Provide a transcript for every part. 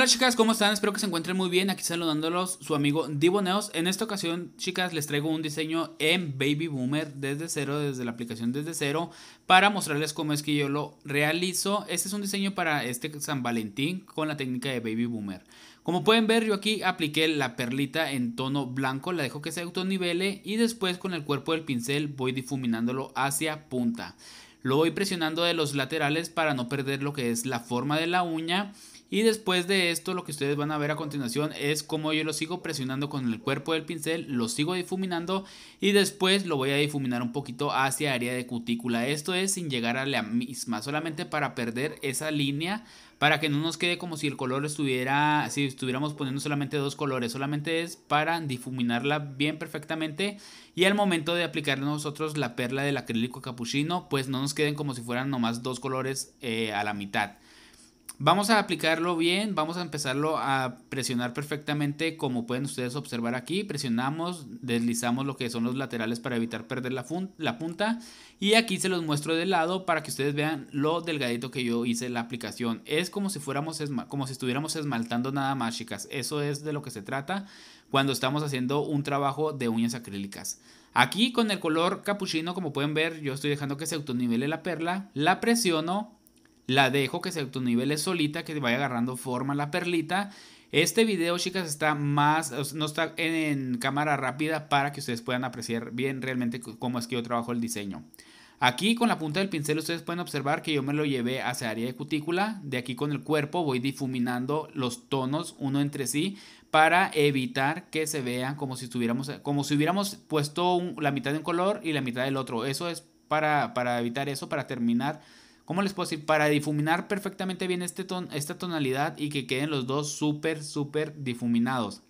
Hola chicas, ¿cómo están? Espero que se encuentren muy bien. Aquí saludándolos su amigo Diboneos. En esta ocasión, chicas, les traigo un diseño en Baby Boomer desde cero, desde la aplicación desde cero, para mostrarles cómo es que yo lo realizo. Este es un diseño para este San Valentín con la técnica de Baby Boomer. Como pueden ver, yo aquí apliqué la perlita en tono blanco, la dejo que se autonivele y después con el cuerpo del pincel voy difuminándolo hacia punta. Lo voy presionando de los laterales para no perder lo que es la forma de la uña y después de esto lo que ustedes van a ver a continuación es cómo yo lo sigo presionando con el cuerpo del pincel, lo sigo difuminando y después lo voy a difuminar un poquito hacia área de cutícula. Esto es sin llegar a la misma, solamente para perder esa línea para que no nos quede como si el color estuviera, si estuviéramos poniendo solamente dos colores, solamente es para difuminarla bien perfectamente y al momento de aplicar nosotros la perla del acrílico capuchino, pues no nos queden como si fueran nomás dos colores eh, a la mitad. Vamos a aplicarlo bien, vamos a empezarlo a presionar perfectamente como pueden ustedes observar aquí. Presionamos, deslizamos lo que son los laterales para evitar perder la, punta. Y aquí se los muestro de lado para que ustedes vean lo delgadito que yo hice la aplicación. Es como si, fuéramos como si estuviéramos esmaltando nada más, chicas. Eso es de lo que se trata cuando estamos haciendo un trabajo de uñas acrílicas. Aquí con el color capuchino, como pueden ver, yo estoy dejando que se autonivele la perla. La presiono la dejo que se autonivele solita, que vaya agarrando forma la perlita. Este video, chicas, está más, no está en, cámara rápida para que ustedes puedan apreciar bien realmente cómo es que yo trabajo el diseño. Aquí con la punta del pincel ustedes pueden observar que yo me lo llevé hacia área de cutícula. De aquí con el cuerpo voy difuminando los tonos uno entre sí para evitar que se vean como si, estuviéramos, como si hubiéramos puesto la mitad de un color y la mitad del otro. Eso es para, para evitar eso, para terminar ¿cómo les puedo decir? Para difuminar perfectamente bien este esta tonalidad y que queden los dos súper, súper difuminados.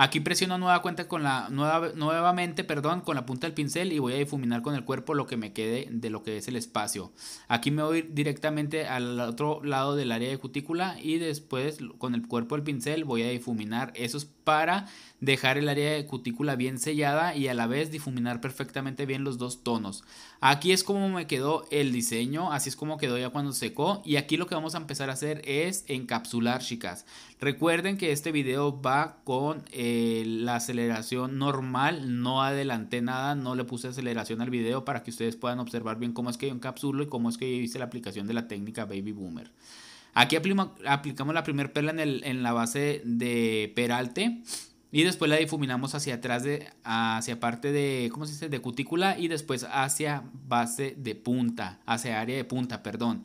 Aquí presiono nueva cuenta con la, nueva, nuevamente perdón, con la punta del pincel y voy a difuminar con el cuerpo lo que me quede de lo que es el espacio. Aquí me voy directamente al otro lado del área de cutícula y después con el cuerpo del pincel voy a difuminar. Eso es para dejar el área de cutícula bien sellada y a la vez difuminar perfectamente bien los dos tonos. Aquí es como me quedó el diseño, así es como quedó ya cuando secó y aquí lo que vamos a empezar a hacer es encapsular chicas. Recuerden que este video va con... Eh, eh, la aceleración normal, no adelanté nada, no le puse aceleración al video para que ustedes puedan observar bien cómo es que yo encapsulo y cómo es que yo hice la aplicación de la técnica Baby Boomer. Aquí aplicamos la primer perla en, el, en, la base de peralte y después la difuminamos hacia atrás, de, hacia parte de, ¿cómo se dice?, de cutícula y después hacia base de punta, hacia área de punta, perdón.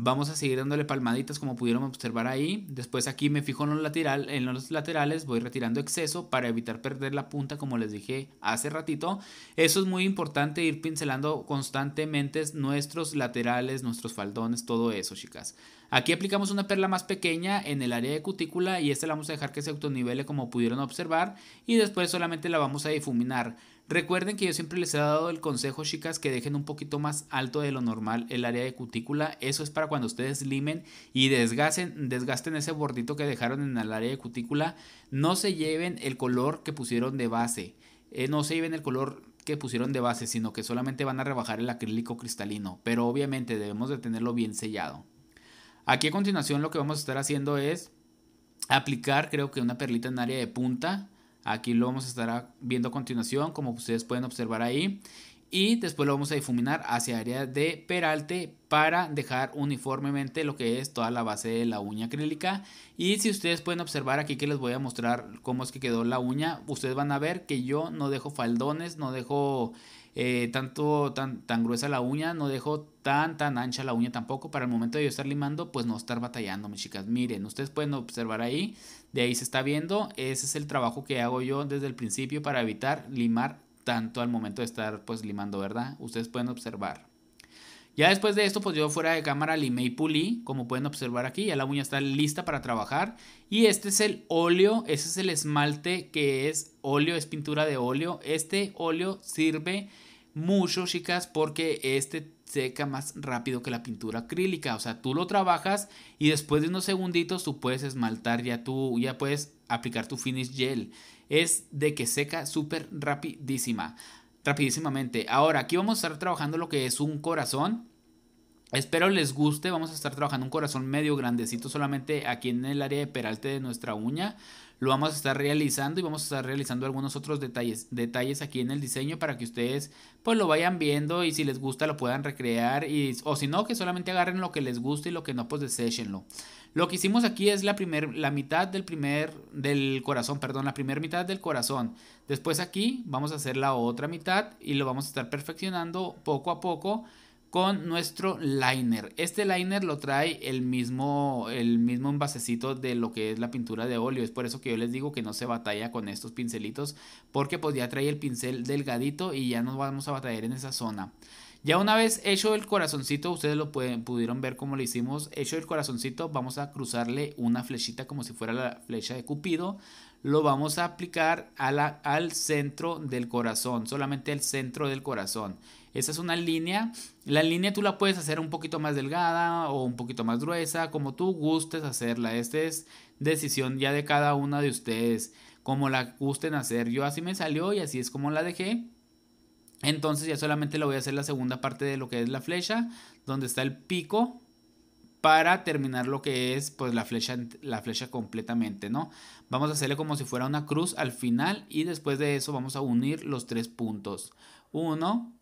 Vamos a seguir dándole palmaditas como pudieron observar ahí. Después aquí me fijo en los, lateral, en los laterales, voy retirando exceso para evitar perder la punta como les dije hace ratito. Eso es muy importante, ir pincelando constantemente nuestros laterales, nuestros faldones, todo eso chicas. Aquí aplicamos una perla más pequeña en el área de cutícula y esta la vamos a dejar que se autonivele como pudieron observar y después solamente la vamos a difuminar. Recuerden que yo siempre les he dado el consejo, chicas, que dejen un poquito más alto de lo normal el área de cutícula. Eso es para cuando ustedes limen y desgasten, desgasten ese bordito que dejaron en el área de cutícula. No se lleven el color que pusieron de base. Eh, no se lleven el color que pusieron de base, sino que solamente van a rebajar el acrílico cristalino. Pero obviamente debemos de tenerlo bien sellado. Aquí a continuación lo que vamos a estar haciendo es aplicar creo que una perlita en área de punta Aquí lo vamos a estar viendo a continuación, como ustedes pueden observar ahí. Y después lo vamos a difuminar hacia área de peralte para dejar uniformemente lo que es toda la base de la uña acrílica. Y si ustedes pueden observar aquí que les voy a mostrar cómo es que quedó la uña, ustedes van a ver que yo no dejo faldones, no dejo eh, tanto tan, tan gruesa la uña, no dejo tan tan ancha la uña tampoco para el momento de yo estar limando pues no estar batallando mis chicas miren ustedes pueden observar ahí de ahí se está viendo, ese es el trabajo que hago yo desde el principio para evitar limar tanto al momento de estar pues limando, ¿verdad? Ustedes pueden observar. Ya después de esto, pues yo fuera de cámara limé y pulí, como pueden observar aquí, ya la uña está lista para trabajar. Y este es el óleo, ese es el esmalte que es óleo, es pintura de óleo. Este óleo sirve mucho, chicas, porque este seca más rápido que la pintura acrílica. O sea, tú lo trabajas y después de unos segunditos tú puedes esmaltar ya tú, ya puedes aplicar tu finish gel. Es de que seca súper rapidísima, rapidísimamente. Ahora, aquí vamos a estar trabajando lo que es un corazón. Espero les guste, vamos a estar trabajando un corazón medio grandecito solamente aquí en el área de peralte de nuestra uña lo vamos a estar realizando y vamos a estar realizando algunos otros detalles, detalles aquí en el diseño para que ustedes pues lo vayan viendo y si les gusta lo puedan recrear y, o si no que solamente agarren lo que les guste y lo que no pues deséchenlo. Lo que hicimos aquí es la, primer, la mitad del primer, del corazón, perdón, la primera mitad del corazón. Después aquí vamos a hacer la otra mitad y lo vamos a estar perfeccionando poco a poco con nuestro liner. Este liner lo trae el mismo, el mismo envasecito de lo que es la pintura de óleo. Es por eso que yo les digo que no se batalla con estos pincelitos porque pues ya trae el pincel delgadito y ya nos vamos a batallar en esa zona. Ya una vez hecho el corazoncito, ustedes lo pueden, pudieron ver cómo lo hicimos. Hecho el corazoncito, vamos a cruzarle una flechita como si fuera la flecha de Cupido. Lo vamos a aplicar a la, al centro del corazón, solamente el centro del corazón esa es una línea. La línea tú la puedes hacer un poquito más delgada o un poquito más gruesa, como tú gustes hacerla. Esta es decisión ya de cada una de ustedes, como la gusten hacer. Yo así me salió y así es como la dejé. Entonces ya solamente le voy a hacer la segunda parte de lo que es la flecha, donde está el pico para terminar lo que es pues la flecha la flecha completamente, ¿no? Vamos a hacerle como si fuera una cruz al final y después de eso vamos a unir los tres puntos. Uno...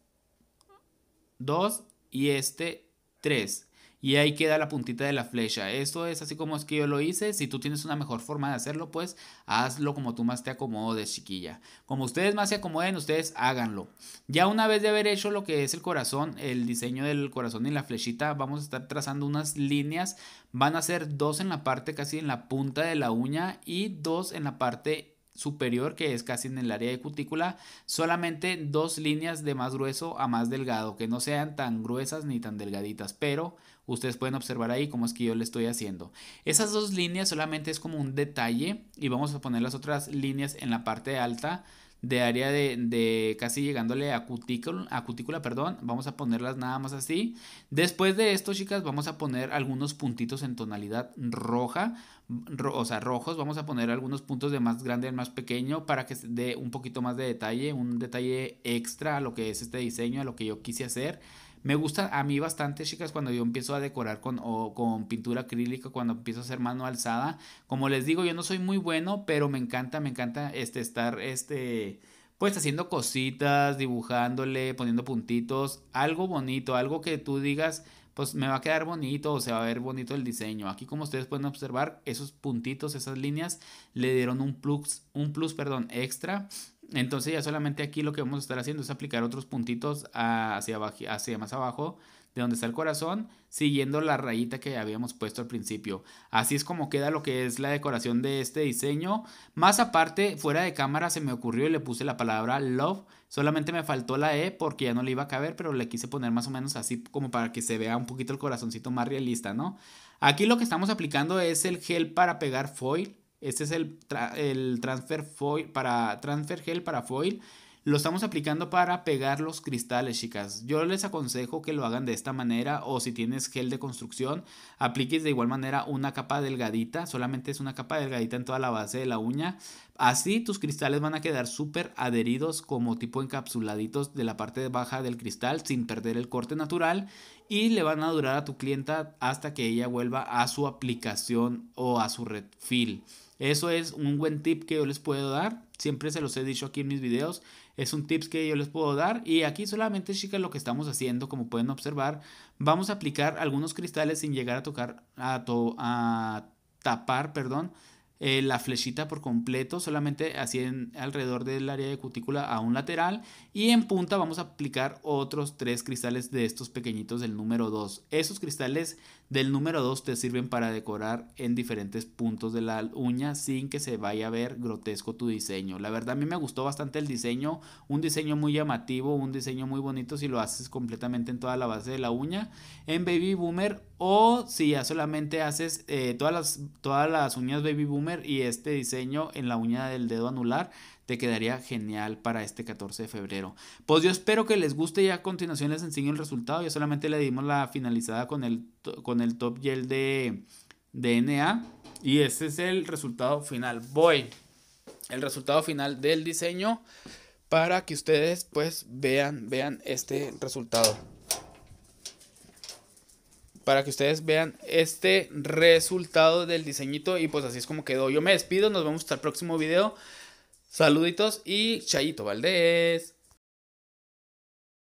2 y este 3. Y ahí queda la puntita de la flecha. Esto es así como es que yo lo hice. Si tú tienes una mejor forma de hacerlo, pues hazlo como tú más te acomodes, chiquilla. Como ustedes más se acomoden, ustedes háganlo. Ya una vez de haber hecho lo que es el corazón, el diseño del corazón y la flechita, vamos a estar trazando unas líneas. Van a ser dos en la parte casi en la punta de la uña y dos en la parte superior, que es casi en el área de cutícula, solamente dos líneas de más grueso a más delgado, que no sean tan gruesas ni tan delgaditas, pero ustedes pueden observar ahí cómo es que yo le estoy haciendo. Esas dos líneas solamente es como un detalle y vamos a poner las otras líneas en la parte alta de área de, casi llegándole a cutícula, a cutícula, perdón, vamos a ponerlas nada más así. Después de esto, chicas, vamos a poner algunos puntitos en tonalidad roja o sea, rojos, vamos a poner algunos puntos de más grande al más pequeño para que dé un poquito más de detalle, un detalle extra a lo que es este diseño, a lo que yo quise hacer. Me gusta a mí bastante, chicas, cuando yo empiezo a decorar con, con pintura acrílica, cuando empiezo a hacer mano alzada. Como les digo, yo no soy muy bueno, pero me encanta, me encanta este, estar este, pues haciendo cositas, dibujándole, poniendo puntitos, algo bonito, algo que tú digas, pues me va a quedar bonito o se va a ver bonito el diseño. Aquí como ustedes pueden observar, esos puntitos, esas líneas le dieron un plus, un plus, perdón, extra. Entonces ya solamente aquí lo que vamos a estar haciendo es aplicar otros puntitos hacia, hacia más abajo de donde está el corazón, siguiendo la rayita que habíamos puesto al principio. Así es como queda lo que es la decoración de este diseño. Más aparte, fuera de cámara se me ocurrió y le puse la palabra love. Solamente me faltó la E porque ya no le iba a caber, pero le quise poner más o menos así como para que se vea un poquito el corazoncito más realista, ¿no? Aquí lo que estamos aplicando es el gel para pegar foil. Este es el, el transfer foil para transfer gel para foil. Lo estamos aplicando para pegar los cristales, chicas. Yo les aconsejo que lo hagan de esta manera o si tienes gel de construcción, apliques de igual manera una capa delgadita. Solamente es una capa delgadita en toda la base de la uña. Así tus cristales van a quedar súper adheridos como tipo encapsuladitos de la parte baja del cristal sin perder el corte natural y le van a durar a tu clienta hasta que ella vuelva a su aplicación o a su refill. Eso es un buen tip que yo les puedo dar. Siempre se los he dicho aquí en mis videos es un tips que yo les puedo dar y aquí solamente, chicas, lo que estamos haciendo, como pueden observar, vamos a aplicar algunos cristales sin llegar a tocar, a, a tapar, perdón, eh, la flechita por completo, solamente así en, alrededor del área de cutícula a un lateral. Y en punta vamos a aplicar otros tres cristales de estos pequeñitos del número 2. Esos cristales del número 2 te sirven para decorar en diferentes puntos de la uña sin que se vaya a ver grotesco tu diseño. La verdad a mí me gustó bastante el diseño, un diseño muy llamativo, un diseño muy bonito si lo haces completamente en toda la base de la uña. En Baby Boomer o si ya solamente haces eh, todas, las, todas las uñas baby boomer y este diseño en la uña del dedo anular, te quedaría genial para este 14 de febrero. Pues yo espero que les guste y a continuación les enseño el resultado. Ya solamente le dimos la finalizada con el, con el top gel de DNA. Y ese es el resultado final. Voy. El resultado final del diseño para que ustedes pues vean, vean este resultado para que ustedes vean este resultado del diseñito y pues así es como quedó. Yo me despido, nos vemos hasta el próximo video. Saluditos y Chayito Valdés.